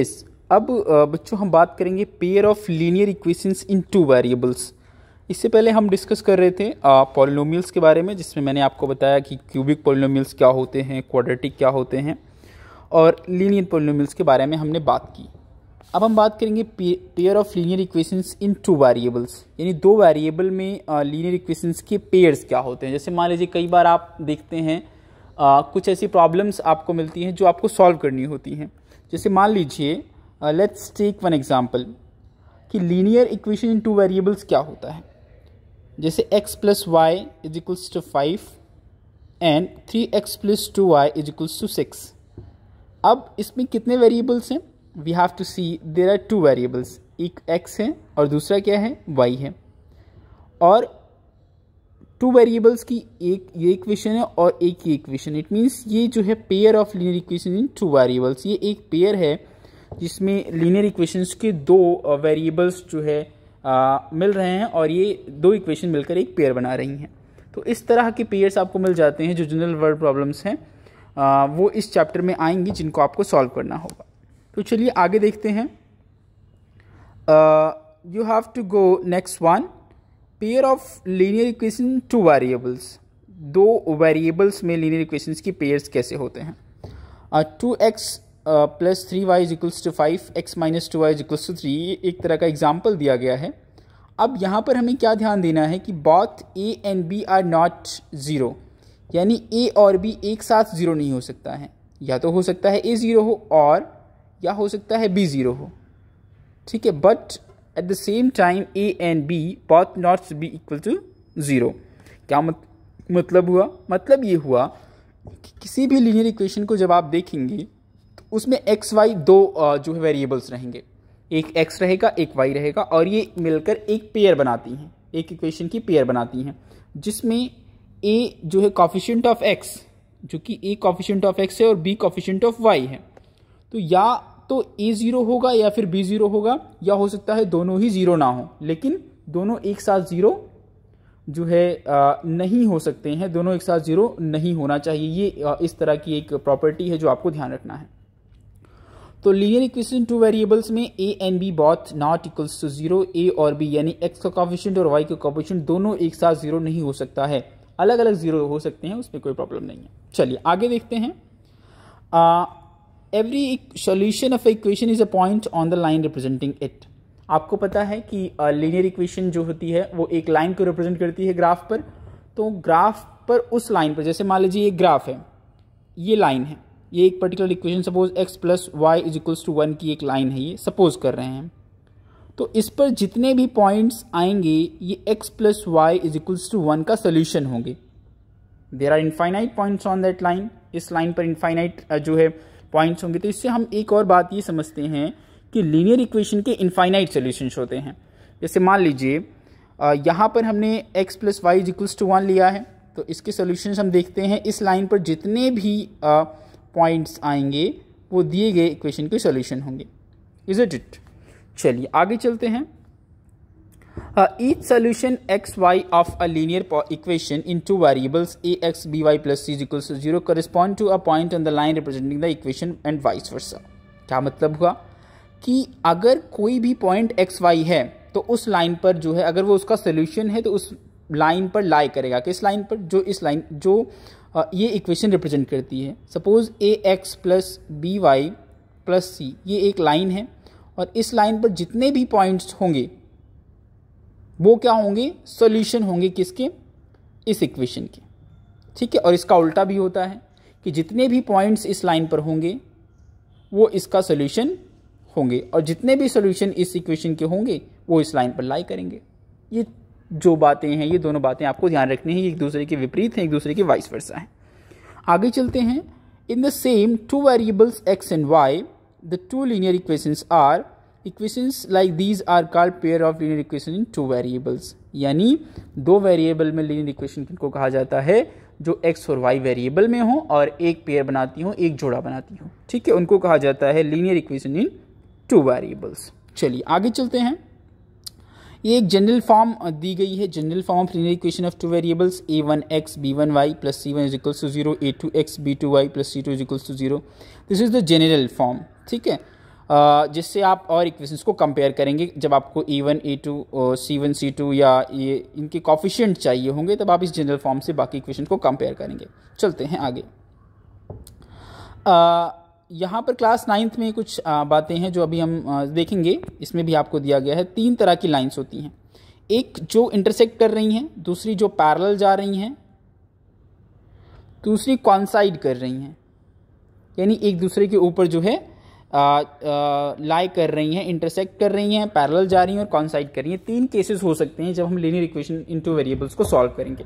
yes अब बच्चों हम बात करेंगे pair of linear equations in two variables इससे पहले हम डिस्कस कर रहे थे पॉलिनोमियल्स के बारे में जिसमें मैंने आपको बताया कि क्यूबिक पॉलिनोमियल्स क्या होते हैं क्वाड्रेटिक क्या होते हैं और लीनियर पॉलिनोमियल्स के बारे में हमने बात की अब हम बात करेंगे pair of linear equations in two variables यानी दो वेरिएबल में लीनियर इक्वेशंस के पेयर्स क्या होते हैं जैसे मान लीजिए कई बार आप देखते हैं आ, कुछ ऐसी प्रॉब्लम्स आपको मिलती हैं जो आपको सॉल्व करनी होती हैं जैसे मान लीजिए लेट्स टेक वन एग्जांपल कि linear equation in two variables क्या होता है जैसे X plus Y is equals to five and three x plus two Y is equals to six अब इसमें कितने वेरिएबल्स हैं we have to see there are two variables एक एक्स है और दूसरा क्या है वाई है और टू वेरिएबल्स की एक ये इक्वेशन है और एक ये इक्वेशन इट मीन्स ये जो है pair of linear equation in two variables ये एक पेयर है जिसमें लीनियर इक्वेशंस के दो वेरिएबल्स जो है आ, मिल रहे हैं और ये दो इक्वेशन मिलकर एक पेयर बना रही हैं तो इस तरह के पेयर्स आपको मिल जाते हैं जो जनरल वर्ड प्रॉब्लम्स हैं वो इस चैप्टर में आएंगी जिनको आपको सॉल्व करना होगा तो चलिए आगे देखते हैं you have to go next one pair of linear equation two variables दो वेरिएबल्स में लीनियर इक्वेशन की पेयर्स कैसे होते हैं two x plus three y is equals to five x minus two Y is equals to three एक तरह का example दिया गया है अब यहाँ पर हमें क्या ध्यान देना है कि both a and b are not zero यानी ए और बी एक साथ ज़ीरो नहीं हो सकता है या तो हो सकता है ए ज़ीरो हो और या हो सकता है बी ज़ीरो हो ठीक है but at the same time a and b both not be equal to zero क्या मत, मतलब हुआ मतलब ये हुआ कि किसी भी लीनियर इक्वेशन को जब आप देखेंगे तो उसमें एक्स वाई दो जो है वेरिएबल्स रहेंगे एक एक्स रहेगा एक वाई रहेगा और ये मिलकर एक पेयर बनाती हैं एक इक्वेशन की पेयर बनाती हैं जिसमें ए जो है कॉफिशेंट ऑफ एक्स जो कि ए कॉफिशेंट ऑफ एक्स है और बी कॉफिशेंट ऑफ वाई है तो या तो ए ज़ीरो होगा या फिर बी ज़ीरो होगा या हो सकता है दोनों ही ज़ीरो ना हो लेकिन दोनों एक साथ ज़ीरो जो है नहीं हो सकते हैं दोनों एक साथ ज़ीरो नहीं होना चाहिए ये इस तरह की एक प्रॉपर्टी है जो आपको ध्यान रखना है तो लीनियर इक्वेशन टू वेरिएबल्स में a and b both not equals to zero a और बी यानी एक्स का कॉफिशेंट और वाई का कॉफिशेंट दोनों एक साथ जीरो नहीं हो सकता है अलग अलग जीरो हो सकते हैं उसमें कोई प्रॉब्लम नहीं है चलिए आगे देखते हैं every solution of a is a point on the line representing it आपको पता है कि लीनियर इक्वेशन जो होती है वो एक लाइन को रिप्रेजेंट करती है ग्राफ पर तो ग्राफ पर उस लाइन पर जैसे मान लीजिए ये ग्राफ है ये लाइन है ये एक particular equation suppose x plus Y is equals to one की एक लाइन है ये सपोज कर रहे हैं तो इस पर जितने भी पॉइंट्स आएंगे ये x plus Y is equals to one का सोल्यूशन होंगे there are infinite points on that line इस लाइन पर इन्फाइनाइट जो है पॉइंट्स होंगे तो इससे हम एक और बात ये समझते हैं कि लीनियर इक्वेशन के इनफाइनाइट सोल्यूशन होते हैं जैसे मान लीजिए यहाँ पर हमने x plus Y is equals to one लिया है तो इसके सोल्यूशन हम देखते हैं इस लाइन पर जितने भी पॉइंट्स आएंगे वो दिए गए इक्वेशन के सोल्यूशन होंगे इज इट इट चलिए आगे चलते हैं solution x y of a linear equation in two variables a x b y plus c equal to zero correspond to a point on the line representing the equation and vice versa क्या मतलब हुआ कि अगर कोई भी point x Y है तो उस लाइन पर जो है अगर वो उसका सोल्यूशन है तो उस लाइन पर लाई करेगा किस लाइन पर जो इस लाइन जो uh, ये इक्वेशन रिप्रेजेंट करती है suppose a x plus b y plus c ये एक लाइन है और इस लाइन पर जितने भी पॉइंट्स होंगे वो क्या होंगी सॉल्यूशन होंगे किसके इस इक्वेशन के ठीक है और इसका उल्टा भी होता है कि जितने भी पॉइंट्स इस लाइन पर होंगे वो इसका सॉल्यूशन होंगे और जितने भी सॉल्यूशन इस इक्वेशन के होंगे वो इस लाइन पर लाई करेंगे ये जो बातें हैं ये दोनों बातें आपको ध्यान रखनी है एक दूसरे के विपरीत हैं एक दूसरे के वाइस वर्षा है आगे चलते हैं in the same two variables x and y the two linear equations are equations like these are called pair of linear equation in two variables यानी दो वेरिएबल में लीनियर इक्वेशन को कहा जाता है जो एक्स और वाई वेरिएबल में हो और एक पेयर बनाती हो एक जोड़ा बनाती हो ठीक है उनको कहा जाता है linear equation in two variables चलिए आगे चलते हैं ये एक जनरल फॉर्म दी गई है general form of linear equation of two variables a one x b one y plus c one is equals to zero a two x b two y plus c two is equals to zero this is the general form ठीक है जिससे आप और equations को compare करेंगे जब आपको a one a two c one c two या ये इनके कॉफिशेंट चाहिए होंगे तब आप इस जनरल फॉर्म से बाकी इक्वेशन को कंपेयर करेंगे चलते हैं आगे यहाँ पर क्लास नाइन्थ में कुछ बातें हैं जो अभी हम देखेंगे इसमें भी आपको दिया गया है तीन तरह की लाइन्स होती हैं एक जो इंटरसेक्ट कर रही हैं दूसरी जो पैरल जा रही हैं दूसरी कॉन्साइड कर रही हैं यानी एक दूसरे के ऊपर जो है लाई कर रही हैं इंटरसेक्ट कर रही हैं पैरल जा रही हैं और कॉन्साइड कर रही हैं तीन केसेस हो सकते हैं जब हम लीनियर इक्वेशन टू वेरिएबल्स को सॉल्व करेंगे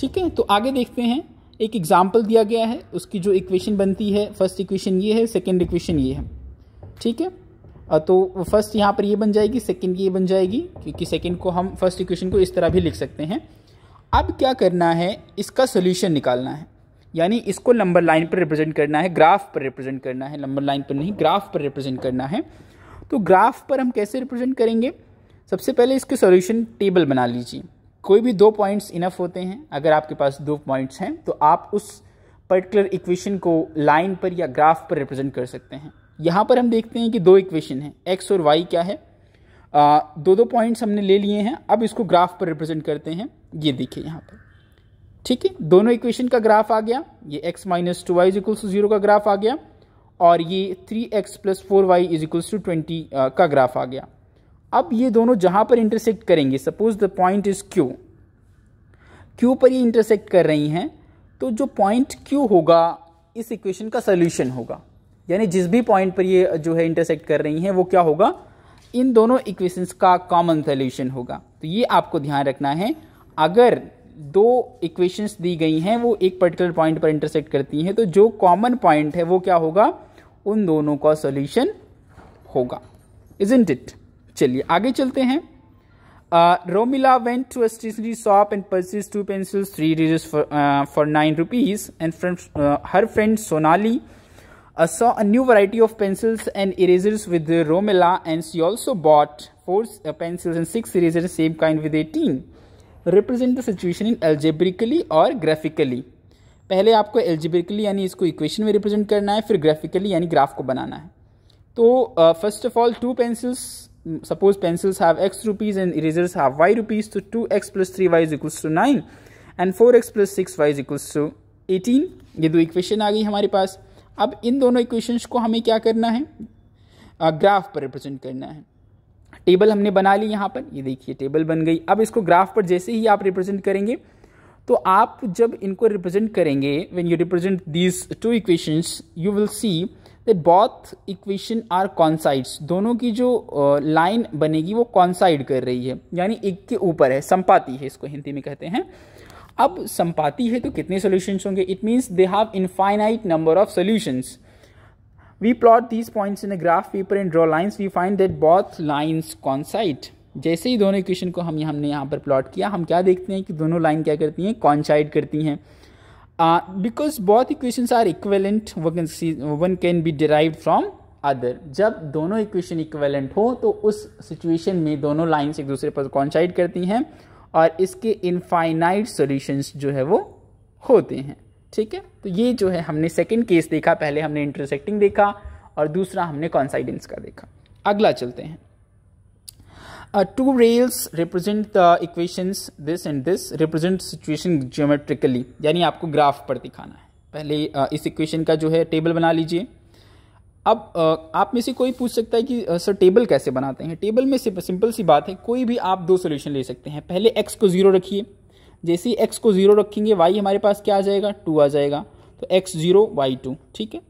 ठीक है तो आगे देखते हैं एक एग्जाम्पल दिया गया है उसकी जो इक्वेशन बनती है फर्स्ट इक्वेशन ये है सेकेंड इक्वेशन ये है ठीक है तो फर्स्ट यहाँ पर ये बन जाएगी सेकेंड ये बन जाएगी क्योंकि सेकेंड को हम फर्स्ट इक्वेशन को इस तरह भी लिख सकते हैं अब क्या करना है इसका सोल्यूशन निकालना है यानी इसको नंबर लाइन पर रिप्रेजेंट करना है ग्राफ पर रिप्रेजेंट करना है नंबर लाइन पर नहीं ग्राफ पर रिप्रेजेंट करना है तो ग्राफ पर हम कैसे रिप्रेजेंट करेंगे सबसे पहले इसके सॉल्यूशन टेबल बना लीजिए कोई भी दो पॉइंट्स इनफ होते हैं अगर आपके पास दो पॉइंट्स हैं तो आप उस पर्टिकुलर इक्वेशन को लाइन पर या ग्राफ पर रिप्रेजेंट कर सकते हैं यहाँ पर हम देखते हैं कि दो इक्वेशन हैं एक्स और वाई क्या है आ, दो दो पॉइंट्स हमने ले लिए हैं अब इसको ग्राफ पर रिप्रेजेंट करते हैं ये देखिए यहाँ पर ठीक है दोनों इक्वेशन का ग्राफ आ गया ये x minus two Y is equals to zero का ग्राफ आ गया और ये three x plus four y is equals to twenty का ग्राफ आ गया अब ये दोनों जहाँ पर इंटरसेक्ट करेंगे suppose the point is Q Q पर ये इंटरसेक्ट कर रही हैं तो जो पॉइंट क्यू होगा इस इक्वेशन का सोल्यूशन होगा यानी जिस भी पॉइंट पर ये जो है इंटरसेक्ट कर रही हैं वो क्या होगा इन दोनों इक्वेशंस का कॉमन सोल्यूशन होगा तो ये आपको ध्यान रखना है अगर दो इक्वेशंस दी गई हैं वो एक पर्टिकुलर पॉइंट पर इंटरसेक्ट करती हैं तो जो कॉमन पॉइंट है वो क्या होगा उन दोनों का सॉल्यूशन होगा इज इंट इट चलिए आगे चलते हैं Romila went to stationery shop and purchase two pencils three erasers for nine rupees and from her friend Sonali saw a new variety of pencils and erasers with Romila and she also bought four pencils and six eraser same kind with eighteen represent the situation in algebraically और graphically पहले आपको algebraically यानी इसको equation में represent करना है फिर graphically यानी ग्राफ को बनाना है तो first of all two pencils suppose pencils suppose x rupees and erasers and y rupees तो two x plus three 3y is two nine and four x plus six is equals to eighteen ये दो equation आ गई हमारे पास अब इन दोनों equations को हमें क्या करना है ग्राफ uh, पर रिप्रेजेंट करना है टेबल हमने बना ली यहाँ पर ये देखिए टेबल बन गई अब इसको ग्राफ पर जैसे ही आप रिप्रेजेंट करेंगे तो आप जब इनको रिप्रेजेंट करेंगे when you represent these two equations you will see that both equation are coincides दोनों की जो लाइन uh, बनेगी वो कॉन्साइड कर रही है यानी एक के ऊपर है संपाति है इसको हिंदी में कहते हैं अब संपाती है तो कितने सोल्यूशंस होंगे it means they have infinite number of solutions we plot these points in a graph paper and draw lines we find that both lines coincide जैसे ही दोनों इक्वेशन को हम हमने यहाँ पर प्लॉट किया हम क्या देखते हैं कि दोनों लाइन क्या करती हैं कॉन्साइड करती हैं because both equations are equivalent one can be derive from other जब दोनों इक्वेशन इक्वेलेंट हो तो उस सिचुएशन में दोनों लाइन्स एक दूसरे पर कॉन्साइड करती हैं और इसके इनफाइनाइट सोल्यूशंस जो है वो होते हैं ठीक है तो ये जो है हमने सेकेंड केस देखा पहले हमने इंटरसेक्टिंग देखा और दूसरा हमने कॉन्साइडेंस का देखा अगला चलते हैं two rails represent the equations this and this represent situation geometrically यानी आपको ग्राफ पर दिखाना है पहले uh, इस इक्वेशन का जो है टेबल बना लीजिए अब uh, आप में से कोई पूछ सकता है कि सर uh, टेबल कैसे बनाते हैं टेबल में सिंपल सी बात है कोई भी आप दो सोल्यूशन ले सकते हैं पहले एक्स को ज़ीरो रखिए जैसे ही एक्स को ज़ीरो रखेंगे वाई हमारे पास क्या आ जाएगा टू आ जाएगा तो एक्स ज़ीरो वाई टू ठीक है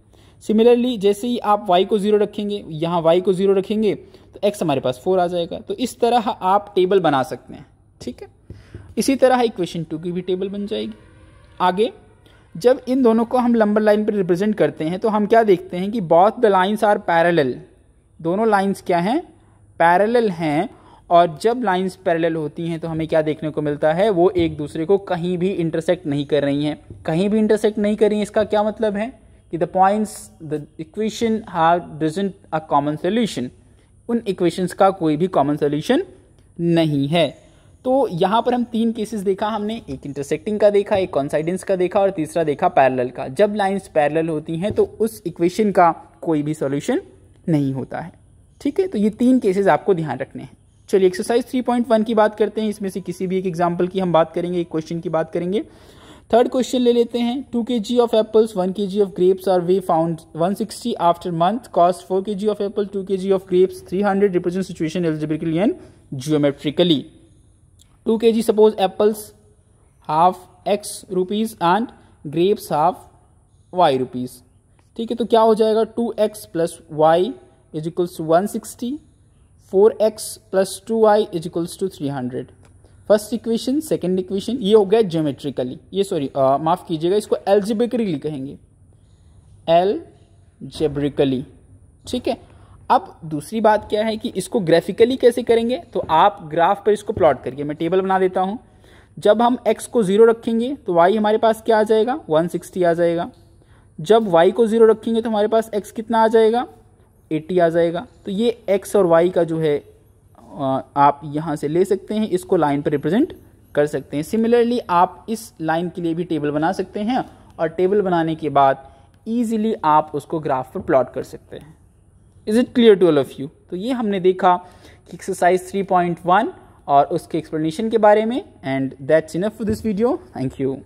सिमिलरली जैसे ही आप वाई को ज़ीरो रखेंगे यहाँ वाई को ज़ीरो रखेंगे तो एक्स हमारे पास फोर आ जाएगा तो इस तरह आप टेबल बना सकते हैं ठीक है इसी तरह इक्वेशन टू की भी टेबल बन जाएगी आगे जब इन दोनों को हम लंबर लाइन पर रिप्रेजेंट करते हैं तो हम क्या देखते हैं कि both the lines are parallel दोनों लाइन्स क्या हैं पैरेलल हैं और जब लाइंस पैरेलल होती हैं तो हमें क्या देखने को मिलता है वो एक दूसरे को कहीं भी इंटरसेक्ट नहीं कर रही हैं कहीं भी इंटरसेक्ट नहीं कर रही हैं इसका क्या मतलब है कि the points the equation how doesn't a common solution उन इक्वेशंस का कोई भी कॉमन सोल्यूशन नहीं है तो यहाँ पर हम तीन केसेस देखा हमने एक इंटरसेक्टिंग का देखा एक कॉन्साइडेंस का देखा और तीसरा देखा पैरेलल का जब लाइंस पैरेलल होती हैं तो उस इक्वेशन का कोई भी सॉल्यूशन नहीं होता है ठीक है तो ये तीन केसेस आपको ध्यान रखने हैं चलिए एक्सरसाइज 3.1 की बात करते हैं इसमें से किसी भी एक एग्जाम्पल की हम बात करेंगे एक क्वेश्चन की बात करेंगे थर्ड क्वेश्चन ले लेते हैं to K G of apples one K G of grapes are way found one sixty after month cost four K G of apple two K G of grapes three hundred represent situation algebraically and geometrically two K G suppose apples half x rupees and grapes half y rupees ठीक है तो क्या हो जाएगा two x plus Y is equals one sixty four x plus two y is equals to three hundred first equation second equation ये हो गया geometrically ये सॉरी माफ़ कीजिएगा इसको एल्जिब्रिकली कहेंगे एल जेब्रिकली ठीक है अब दूसरी बात क्या है कि इसको ग्राफिकली कैसे करेंगे तो आप ग्राफ पर इसको प्लॉट करिए मैं टेबल बना देता हूँ जब हम एक्स को ज़ीरो रखेंगे तो वाई हमारे पास क्या आ जाएगा सिक्सटी आ जाएगा जब y को ज़ीरो रखेंगे तो हमारे पास x कितना आ जाएगा एटी आ जाएगा तो ये एक्स और वाई का जो है आप यहाँ से ले सकते हैं इसको लाइन पर रिप्रेजेंट कर सकते हैं सिमिलरली आप इस लाइन के लिए भी टेबल बना सकते हैं और टेबल बनाने के बाद ईजिली आप उसको ग्राफ पर प्लॉट कर सकते हैं is it clear to all of you तो ये हमने देखा कि एक्सरसाइज 3.1 और उसके एक्सप्लेनेशन के बारे में and that's enough for this video thank you